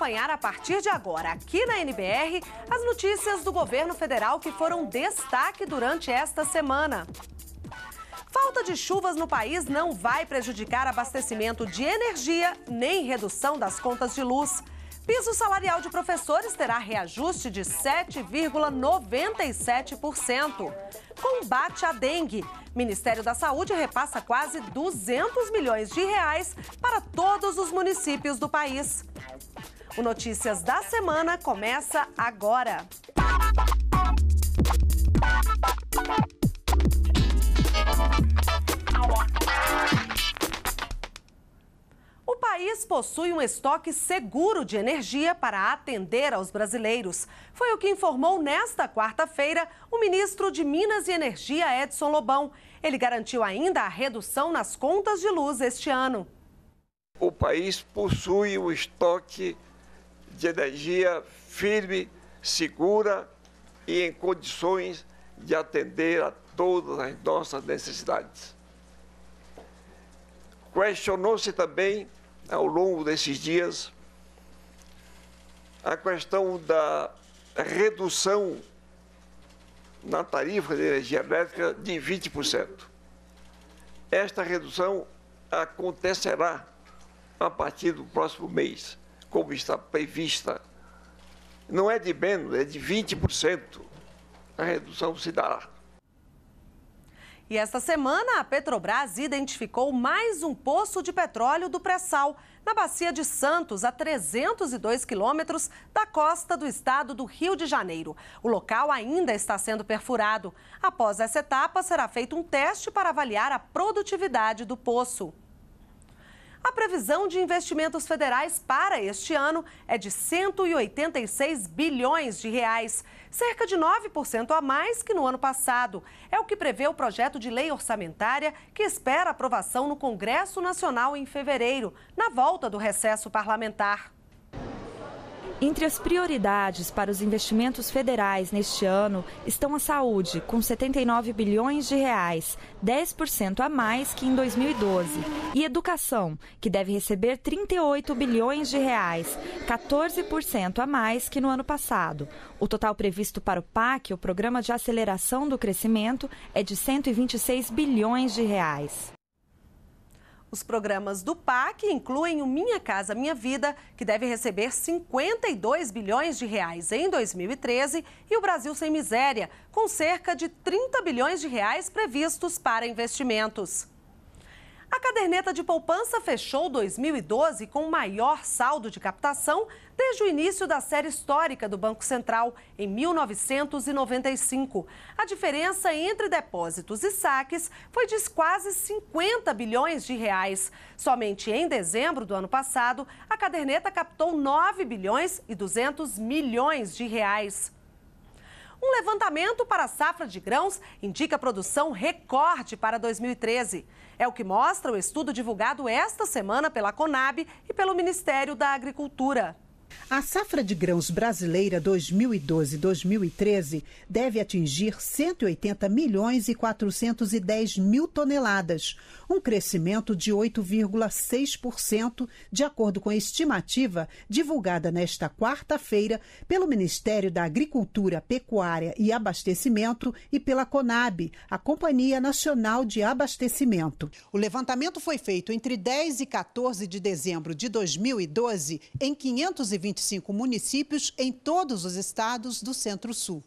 acompanhar a partir de agora, aqui na NBR, as notícias do governo federal que foram destaque durante esta semana. Falta de chuvas no país não vai prejudicar abastecimento de energia nem redução das contas de luz. Piso salarial de professores terá reajuste de 7,97%. Combate à dengue. Ministério da Saúde repassa quase 200 milhões de reais para todos os municípios do país. O Notícias da Semana começa agora. O país possui um estoque seguro de energia para atender aos brasileiros. Foi o que informou nesta quarta-feira o ministro de Minas e Energia, Edson Lobão. Ele garantiu ainda a redução nas contas de luz este ano. O país possui o um estoque de energia firme, segura e em condições de atender a todas as nossas necessidades. Questionou-se também, ao longo desses dias, a questão da redução na tarifa de energia elétrica de 20%. Esta redução acontecerá a partir do próximo mês como está prevista. Não é de menos, é de 20%. A redução se dará. E esta semana, a Petrobras identificou mais um poço de petróleo do pré-sal, na Bacia de Santos, a 302 quilômetros da costa do estado do Rio de Janeiro. O local ainda está sendo perfurado. Após essa etapa, será feito um teste para avaliar a produtividade do poço. A previsão de investimentos federais para este ano é de 186 bilhões de reais, cerca de 9% a mais que no ano passado. É o que prevê o projeto de lei orçamentária que espera aprovação no Congresso Nacional em fevereiro, na volta do recesso parlamentar. Entre as prioridades para os investimentos federais neste ano estão a saúde, com 79 bilhões de reais, 10% a mais que em 2012, e educação, que deve receber 38 bilhões de reais, 14% a mais que no ano passado. O total previsto para o PAC, o Programa de Aceleração do Crescimento, é de 126 bilhões de reais. Os programas do PAC incluem o Minha Casa Minha Vida, que deve receber 52 bilhões de reais em 2013, e o Brasil Sem Miséria, com cerca de 30 bilhões de reais previstos para investimentos. A caderneta de poupança fechou 2012 com o maior saldo de captação desde o início da série histórica do Banco Central, em 1995. A diferença entre depósitos e saques foi de quase 50 bilhões de reais. Somente em dezembro do ano passado, a caderneta captou 9 bilhões e 200 milhões de reais. Um levantamento para a safra de grãos indica produção recorde para 2013. É o que mostra o estudo divulgado esta semana pela Conab e pelo Ministério da Agricultura. A safra de grãos brasileira 2012-2013 deve atingir 180 milhões e 410 mil toneladas, um crescimento de 8,6%, de acordo com a estimativa divulgada nesta quarta-feira pelo Ministério da Agricultura, Pecuária e Abastecimento e pela Conab, a Companhia Nacional de Abastecimento. O levantamento foi feito entre 10 e 14 de dezembro de 2012 em 520 125 municípios em todos os estados do Centro-Sul.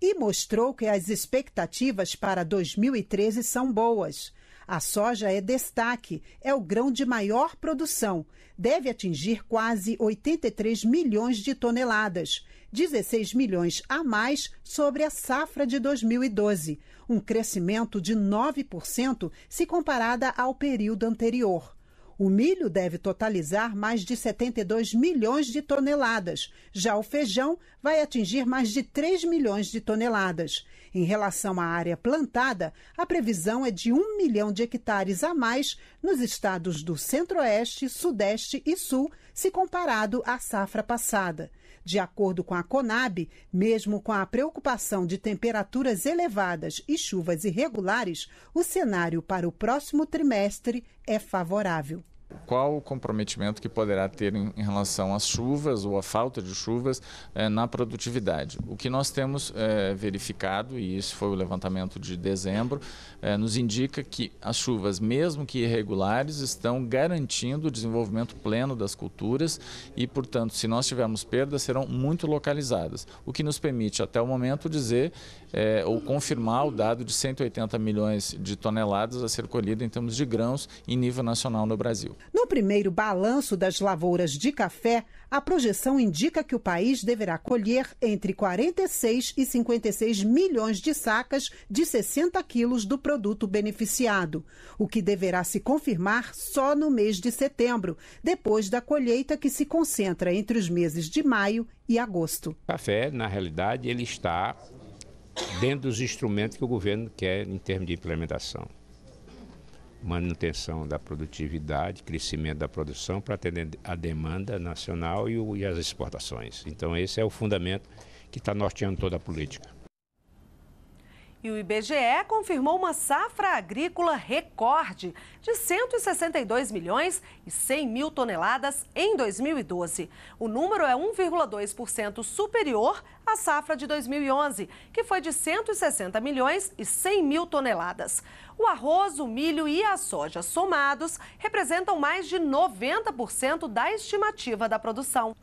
E mostrou que as expectativas para 2013 são boas. A soja é destaque, é o grão de maior produção. Deve atingir quase 83 milhões de toneladas, 16 milhões a mais sobre a safra de 2012, um crescimento de 9% se comparada ao período anterior. O milho deve totalizar mais de 72 milhões de toneladas. Já o feijão vai atingir mais de 3 milhões de toneladas. Em relação à área plantada, a previsão é de 1 milhão de hectares a mais nos estados do Centro-Oeste, Sudeste e Sul, se comparado à safra passada. De acordo com a Conab, mesmo com a preocupação de temperaturas elevadas e chuvas irregulares, o cenário para o próximo trimestre é favorável qual o comprometimento que poderá ter em, relação às chuvas ou à falta de chuvas eh, na produtividade. O que nós temos eh, verificado, e isso foi o levantamento de dezembro, eh, nos indica que as chuvas, mesmo que irregulares, estão garantindo o desenvolvimento pleno das culturas e, portanto, se nós tivermos perdas, serão muito localizadas, o que nos permite, até o momento, dizer é, ou confirmar o dado de 180 milhões de toneladas a ser colhida em termos de grãos em nível nacional no Brasil. No primeiro balanço das lavouras de café, a projeção indica que o país deverá colher entre 46 e 56 milhões de sacas de 60 quilos do produto beneficiado, o que deverá se confirmar só no mês de setembro, depois da colheita que se concentra entre os meses de maio e agosto. O café, na realidade, ele está dentro dos instrumentos que o governo quer em termos de implementação. Manutenção da produtividade, crescimento da produção para atender a demanda nacional e, o, e as exportações. Então, esse é o fundamento que está norteando toda a política. E o IBGE confirmou uma safra agrícola recorde de 162 milhões e 100 mil toneladas em 2012. O número é 1,2% superior à safra de 2011, que foi de 160 milhões e 100 mil toneladas. O arroz, o milho e a soja somados representam mais de 90% da estimativa da produção.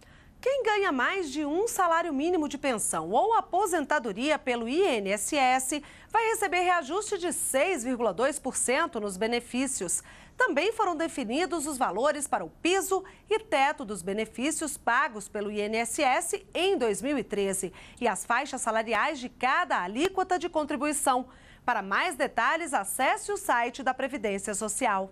Quem ganha mais de um salário mínimo de pensão ou aposentadoria pelo INSS vai receber reajuste de 6,2% nos benefícios. Também foram definidos os valores para o piso e teto dos benefícios pagos pelo INSS em 2013 e as faixas salariais de cada alíquota de contribuição. Para mais detalhes, acesse o site da Previdência Social.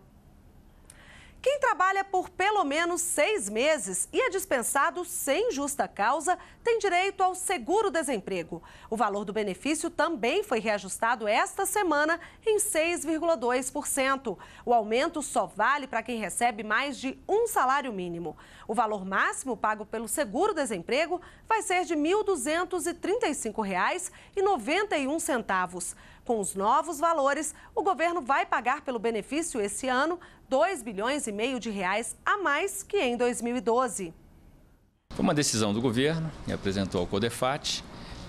Quem trabalha por pelo menos seis meses e é dispensado sem justa causa tem direito ao seguro-desemprego. O valor do benefício também foi reajustado esta semana em 6,2%. O aumento só vale para quem recebe mais de um salário mínimo. O valor máximo pago pelo seguro-desemprego vai ser de R$ 1.235,91. Com os novos valores, o governo vai pagar pelo benefício esse ano 2 bilhões e meio de reais a mais que em 2012. Foi uma decisão do governo, que apresentou ao Codefat,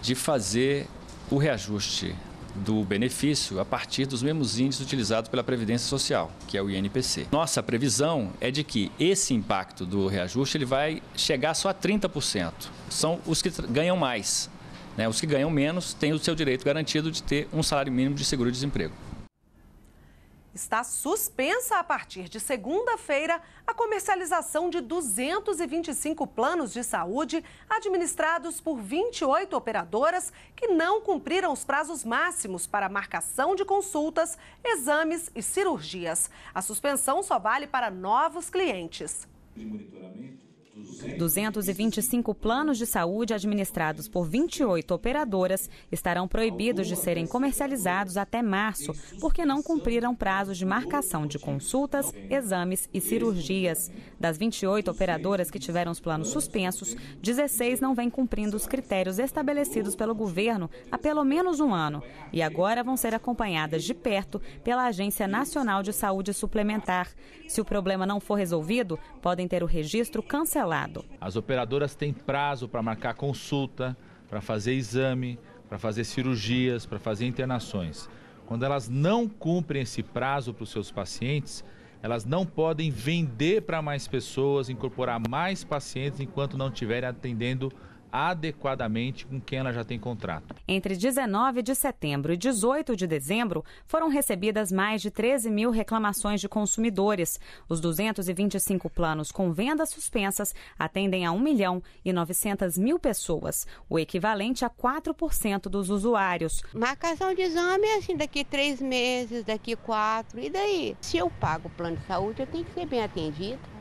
de fazer o reajuste do benefício a partir dos mesmos índices utilizados pela Previdência Social, que é o INPC. Nossa previsão é de que esse impacto do reajuste ele vai chegar só a 30%. São os que ganham mais. Né? Os que ganham menos têm o seu direito garantido de ter um salário mínimo de seguro-desemprego. Está suspensa a partir de segunda-feira a comercialização de 225 planos de saúde administrados por 28 operadoras que não cumpriram os prazos máximos para marcação de consultas, exames e cirurgias. A suspensão só vale para novos clientes. 225 planos de saúde administrados por 28 operadoras estarão proibidos de serem comercializados até março, porque não cumpriram prazos de marcação de consultas, exames e cirurgias. Das 28 operadoras que tiveram os planos suspensos, 16 não vêm cumprindo os critérios estabelecidos pelo governo há pelo menos um ano e agora vão ser acompanhadas de perto pela Agência Nacional de Saúde Suplementar. Se o problema não for resolvido, podem ter o registro cancelado tutelado. As operadoras têm prazo para marcar consulta, para fazer exame, para fazer cirurgias, para fazer internações. Quando elas não cumprem esse prazo para os seus pacientes, elas não podem vender para mais pessoas, incorporar mais pacientes enquanto não estiverem atendendo adequadamente com quem ela já tem contrato. Entre 19 de setembro e 18 de dezembro, foram recebidas mais de 13 mil reclamações de consumidores. Os 225 planos com vendas suspensas atendem a 1 milhão e 900 mil pessoas, o equivalente a 4% dos usuários. Marcação de exame é assim, daqui três meses, daqui quatro, e daí? Se eu pago o plano de saúde, eu tenho que ser bem atendido.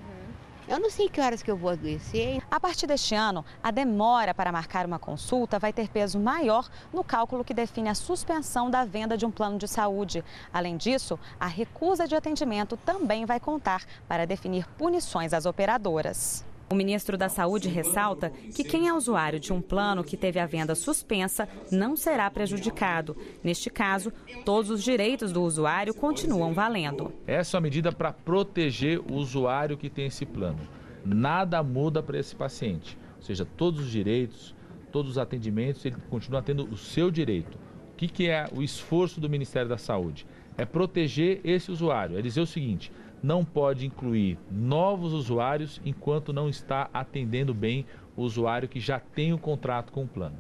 Eu não sei que horas que eu vou adoecer. A partir deste ano, a demora para marcar uma consulta vai ter peso maior no cálculo que define a suspensão da venda de um plano de saúde. Além disso, a recusa de atendimento também vai contar para definir punições às operadoras. O ministro da Saúde ressalta que quem é usuário de um plano que teve a venda suspensa não será prejudicado. Neste caso, todos os direitos do usuário continuam valendo. Essa é uma medida para proteger o usuário que tem esse plano. Nada muda para esse paciente, ou seja, todos os direitos, todos os atendimentos, ele continua tendo o seu direito. O que é o esforço do Ministério da Saúde? É proteger esse usuário, é dizer o seguinte: não pode incluir novos usuários enquanto não está atendendo bem o usuário que já tem o contrato com o plano.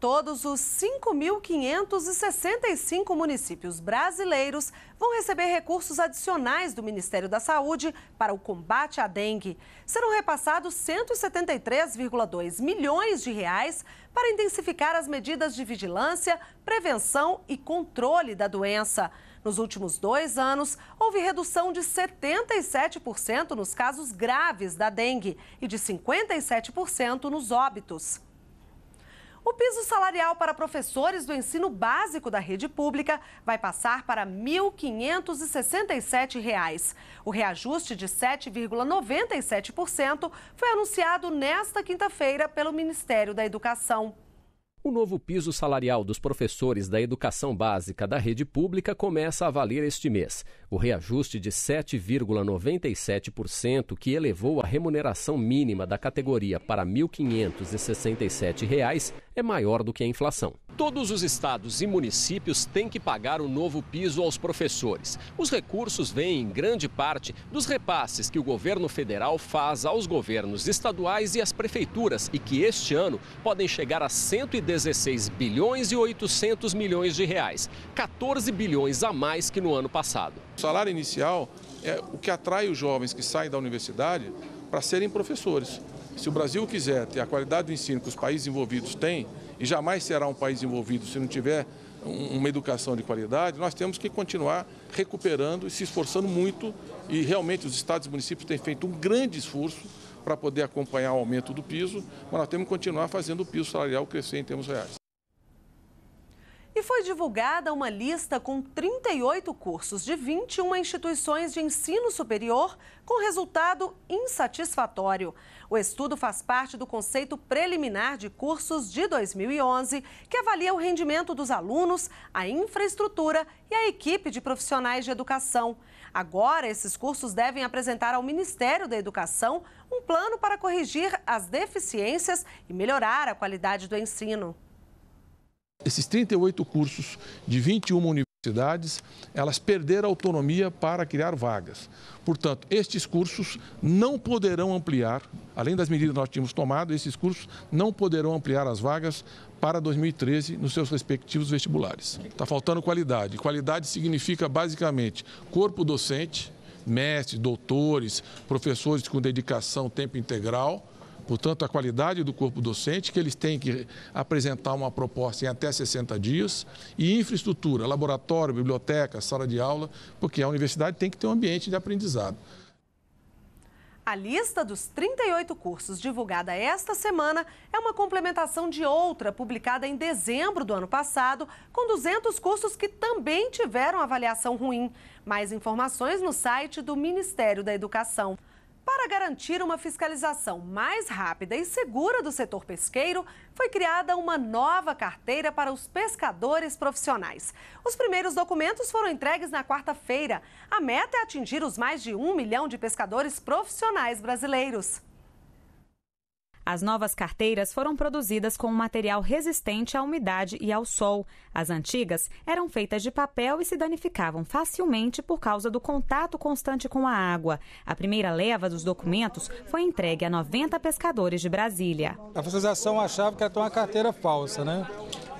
Todos os 5.565 municípios brasileiros vão receber recursos adicionais do Ministério da Saúde para o combate à dengue. Serão repassados 173,2 milhões de reais para intensificar as medidas de vigilância, prevenção e controle da doença. Nos últimos dois anos, houve redução de 77% nos casos graves da dengue e de 57% nos óbitos. O piso salarial para professores do ensino básico da rede pública vai passar para R$ 1.567. O reajuste de 7,97% foi anunciado nesta quinta-feira pelo Ministério da Educação. O novo piso salarial dos professores da educação básica da rede pública começa a valer este mês. O reajuste de 7,97%, que elevou a remuneração mínima da categoria para R$ 1.567, reais, é maior do que a inflação. Todos os estados e municípios têm que pagar o novo piso aos professores. Os recursos vêm em grande parte dos repasses que o governo federal faz aos governos estaduais e às prefeituras e que este ano podem chegar a 110 16 bilhões e 800 milhões de reais, 14 bilhões a mais que no ano passado. O salário inicial é o que atrai os jovens que saem da universidade para serem professores. Se o Brasil quiser ter a qualidade do ensino que os países envolvidos têm, e jamais será um país envolvido se não tiver uma educação de qualidade, nós temos que continuar recuperando e se esforçando muito. E realmente os estados e municípios têm feito um grande esforço para poder acompanhar o aumento do piso, mas nós temos que continuar fazendo o piso salarial crescer em termos reais. E foi divulgada uma lista com 38 cursos de 21 instituições de ensino superior com resultado insatisfatório. O estudo faz parte do conceito preliminar de cursos de 2011, que avalia o rendimento dos alunos, a infraestrutura e a equipe de profissionais de educação. Agora, esses cursos devem apresentar ao Ministério da Educação um plano para corrigir as deficiências e melhorar a qualidade do ensino esses 38 cursos de 21 universidades, elas perderam autonomia para criar vagas. Portanto, estes cursos não poderão ampliar, além das medidas que nós tínhamos tomado, esses cursos não poderão ampliar as vagas para 2013 nos seus respectivos vestibulares. Está faltando qualidade. Qualidade significa basicamente corpo docente, mestres, doutores, professores com dedicação tempo integral Portanto, a qualidade do corpo docente, que eles têm que apresentar uma proposta em até 60 dias, e infraestrutura, laboratório, biblioteca, sala de aula, porque a universidade tem que ter um ambiente de aprendizado. A lista dos 38 cursos divulgada esta semana é uma complementação de outra publicada em dezembro do ano passado, com 200 cursos que também tiveram avaliação ruim. Mais informações no site do Ministério da Educação. Para garantir uma fiscalização mais rápida e segura do setor pesqueiro, foi criada uma nova carteira para os pescadores profissionais. Os primeiros documentos foram entregues na quarta-feira. A meta é atingir os mais de um milhão de pescadores profissionais brasileiros. As novas carteiras foram produzidas com um material resistente à umidade e ao sol. As antigas eram feitas de papel e se danificavam facilmente por causa do contato constante com a água. A primeira leva dos documentos foi entregue a 90 pescadores de Brasília. A fiscalização achava que era uma carteira falsa, né?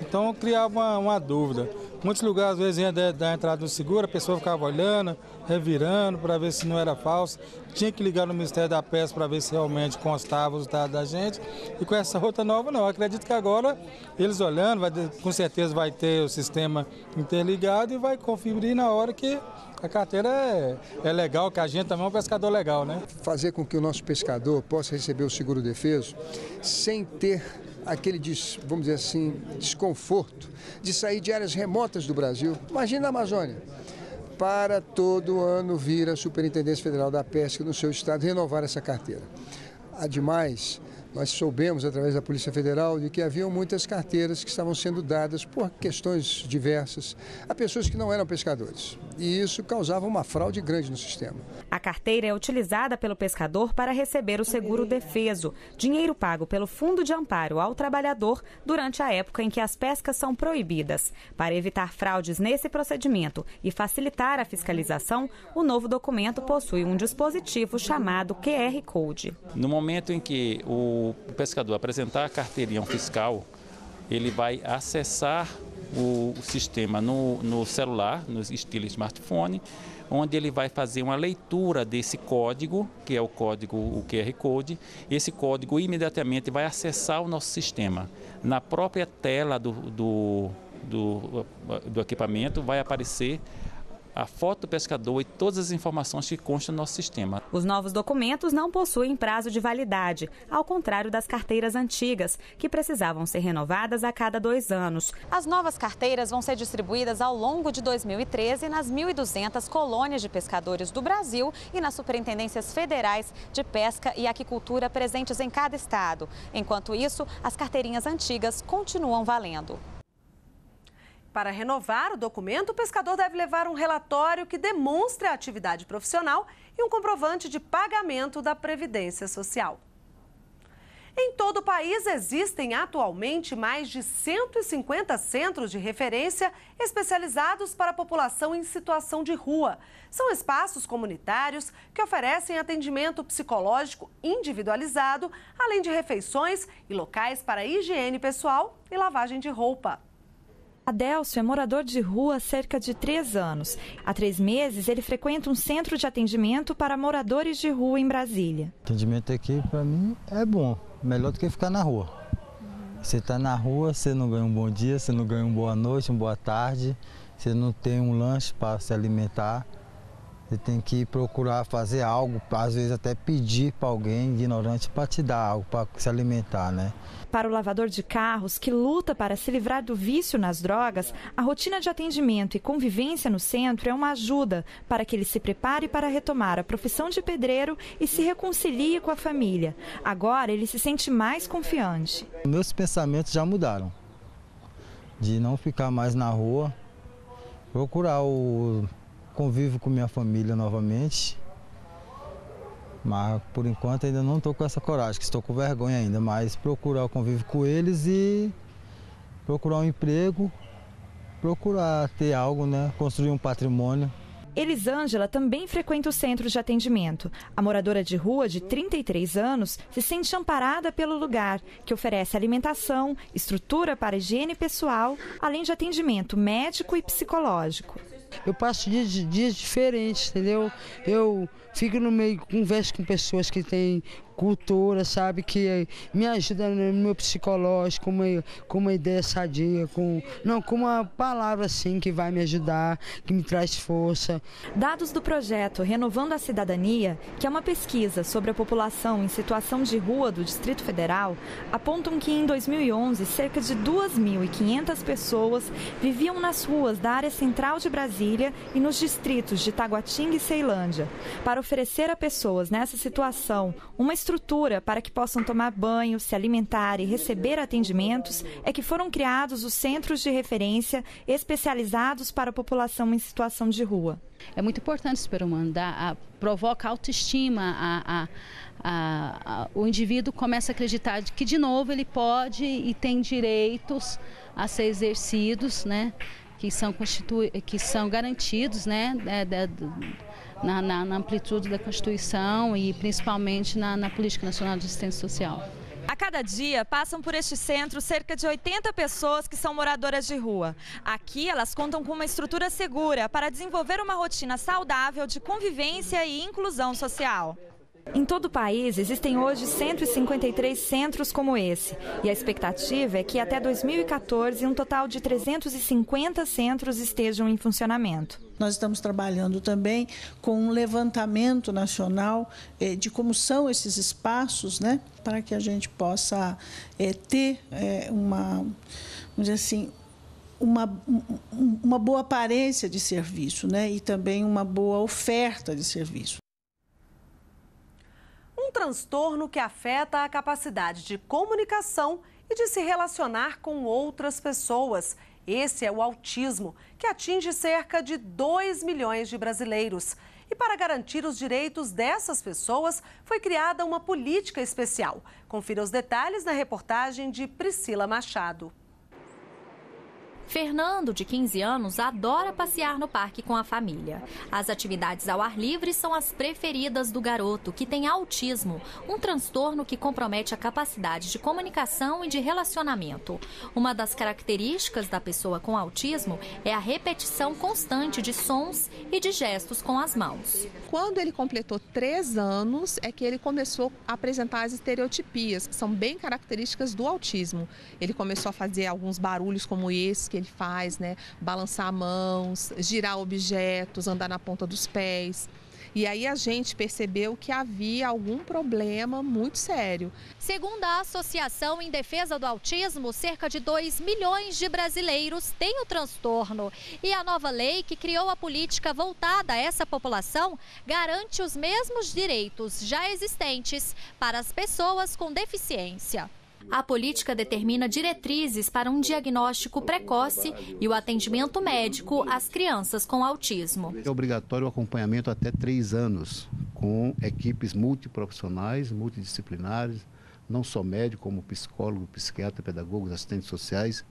Então criava uma, uma dúvida. Muitos lugares, às vezes, iam da entrada do seguro, a pessoa ficava olhando, revirando para ver se não era falso. Tinha que ligar no Ministério da Pesca para ver se realmente constava os dados da gente. E com essa rota nova, não. acredito que agora, eles olhando, vai, com certeza vai ter o sistema interligado e vai conferir na hora que a carteira é, é legal, que a gente também é um pescador legal, né? Fazer com que o nosso pescador possa receber o seguro defeso sem ter aquele, vamos dizer assim, desconforto de sair de áreas remotas do Brasil, imagina a Amazônia, para todo ano vir a Superintendência Federal da Pesca no seu estado renovar essa carteira. Ademais, nós soubemos, através da Polícia Federal, de que haviam muitas carteiras que estavam sendo dadas por questões diversas a pessoas que não eram pescadores. E isso causava uma fraude grande no sistema. A carteira é utilizada pelo pescador para receber o seguro defeso, dinheiro pago pelo Fundo de Amparo ao Trabalhador durante a época em que as pescas são proibidas. Para evitar fraudes nesse procedimento e facilitar a fiscalização, o novo documento possui um dispositivo chamado QR Code. No momento em que o o pescador apresentar a carteirinha fiscal, ele vai acessar o, sistema no, no celular, no estilo smartphone, onde ele vai fazer uma leitura desse código, que é o código, o QR Code. Esse código imediatamente vai acessar o nosso sistema. Na própria tela do, do, do, do equipamento vai aparecer a foto do pescador e todas as informações que constam no nosso sistema. Os novos documentos não possuem prazo de validade, ao contrário das carteiras antigas, que precisavam ser renovadas a cada dois anos. As novas carteiras vão ser distribuídas ao longo de 2013 nas 1.200 colônias de pescadores do Brasil e nas superintendências federais de pesca e aquicultura presentes em cada estado. Enquanto isso, as carteirinhas antigas continuam valendo. Para renovar o documento, o pescador deve levar um relatório que demonstre a atividade profissional e um comprovante de pagamento da Previdência Social. Em todo o país existem atualmente mais de 150 centros de referência especializados para a população em situação de rua. São espaços comunitários que oferecem atendimento psicológico individualizado, além de refeições e locais para higiene pessoal e lavagem de roupa. Adélcio é morador de rua há cerca de três anos. Há três meses, ele frequenta um centro de atendimento para moradores de rua em Brasília. O atendimento aqui, para mim, é bom. Melhor do que ficar na rua. Você está na rua, você não ganha um bom dia, você não ganha uma boa noite, uma boa tarde, você não tem um lanche para se alimentar. Você tem que procurar fazer algo, às vezes até pedir para alguém ignorante para te dar algo, para se alimentar, né? Para o lavador de carros que luta para se livrar do vício nas drogas, a rotina de atendimento e convivência no centro é uma ajuda para que ele se prepare para retomar a profissão de pedreiro e se reconcilie com a família. Agora ele se sente mais confiante. Meus pensamentos já mudaram. De não ficar mais na rua, procurar o convivo com minha família novamente. Mas por enquanto ainda não estou com essa coragem, que estou com vergonha ainda, mas procurar o convívio com eles e procurar um emprego, procurar ter algo, né? Construir um patrimônio. Elisângela também frequenta o centro de atendimento. A moradora de rua, de 33 anos, se sente amparada pelo lugar, que oferece alimentação, estrutura para higiene pessoal, além de atendimento médico e psicológico. Eu passo dias, dias diferentes, entendeu? Eu fico no meio, converso com pessoas que têm cultura, sabe? Que me ajuda no meu psicológico, com uma, com uma ideia sadia, com, não, com uma palavra assim que vai me ajudar, que me traz força. Dados do projeto Renovando a Cidadania, que é uma pesquisa sobre a população em situação de rua do Distrito Federal, apontam que em 2011 cerca de 2.500 pessoas viviam nas ruas da área central de Brasília e nos distritos de Taguatinga e Ceilândia. Para oferecer a pessoas nessa situação uma estrutura para que possam tomar banho, se alimentar e receber atendimentos é que foram criados os centros de referência especializados para a população em situação de rua. É muito importante o super humano, dá, a, provoca autoestima, a, a, o indivíduo começa a acreditar que de novo ele pode e tem direitos a ser exercidos, né? que são, que são garantidos né, é, na, na, na, amplitude da Constituição e principalmente na, na Política Nacional de Assistência Social. A cada dia passam por este centro cerca de 80 pessoas que são moradoras de rua. Aqui elas contam com uma estrutura segura para desenvolver uma rotina saudável de convivência e inclusão social. Em todo o país existem hoje 153 centros como esse, e a expectativa é que até 2014 um total de 350 centros estejam em funcionamento. Nós estamos trabalhando também com um levantamento nacional eh, de como são esses espaços, né, para que a gente possa eh, ter eh, uma, vamos dizer assim, uma, uma boa aparência de serviço né? e também uma boa oferta de serviço transtorno que afeta a capacidade de comunicação e de se relacionar com outras pessoas. Esse é o autismo, que atinge cerca de 2 milhões de brasileiros. E para garantir os direitos dessas pessoas, foi criada uma política especial. Confira os detalhes na reportagem de Priscila Machado. Fernando, de 15 anos, adora passear no parque com a família. As atividades ao ar livre são as preferidas do garoto, que tem autismo, um transtorno que compromete a capacidade de comunicação e de relacionamento. Uma das características da pessoa com autismo é a repetição constante de sons e de gestos com as mãos. Quando ele completou três anos, é que ele começou a apresentar as estereotipias, que são bem características do autismo. Ele começou a fazer alguns barulhos como esse que ele faz, né? Balançar mãos, girar objetos, andar na ponta dos pés. E aí a gente percebeu que havia algum problema muito sério. Segundo a Associação em Defesa do Autismo, cerca de 2 milhões de brasileiros têm o transtorno. E a nova lei que criou a política voltada a essa população garante os mesmos direitos já existentes para as pessoas com deficiência. A política determina diretrizes para um diagnóstico precoce e o atendimento médico às crianças com autismo. É obrigatório o acompanhamento até três anos, com equipes multiprofissionais, multidisciplinares, não só médico, como psicólogo, psiquiatra, pedagogos, assistentes sociais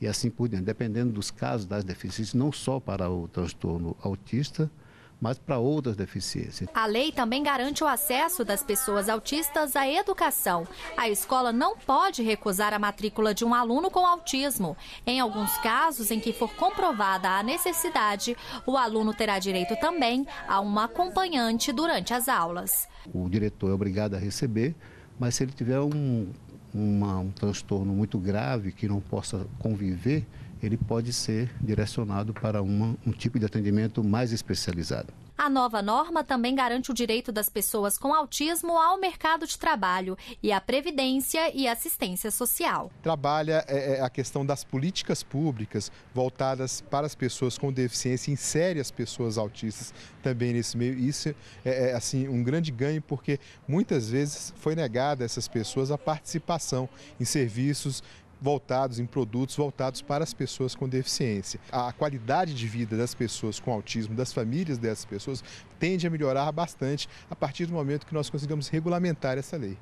e assim por diante, dependendo dos casos das deficiências, não só para o transtorno autista, mas para outras deficiências. A lei também garante o acesso das pessoas autistas à educação. A escola não pode recusar a matrícula de um aluno com autismo. Em alguns casos em que for comprovada a necessidade, o aluno terá direito também a uma acompanhante durante as aulas. O diretor é obrigado a receber, mas se ele tiver um, uma, um transtorno muito grave que não possa conviver, ele pode ser direcionado para uma, um tipo de atendimento mais especializado. A nova norma também garante o direito das pessoas com autismo ao mercado de trabalho e à previdência e assistência social. Trabalha é, é, a questão das políticas públicas voltadas para as pessoas com deficiência, insere as pessoas autistas também nesse meio. Isso é, é assim um grande ganho porque muitas vezes foi negada a essas pessoas a participação em serviços voltados em produtos voltados para as pessoas com deficiência. A qualidade de vida das pessoas com autismo, das famílias dessas pessoas, tende a melhorar bastante a partir do momento que nós consigamos regulamentar essa lei.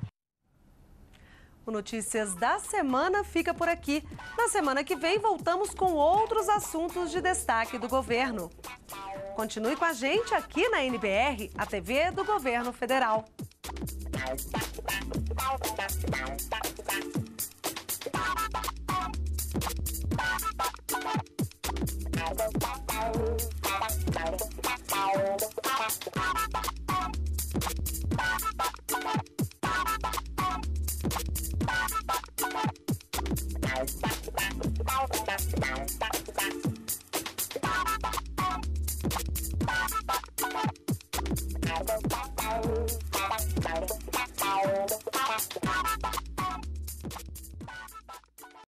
O Notícias da Semana fica por aqui. Na semana que vem, voltamos com outros assuntos de destaque do governo. Continue com a gente aqui na NBR, a TV do Governo Federal. Bye.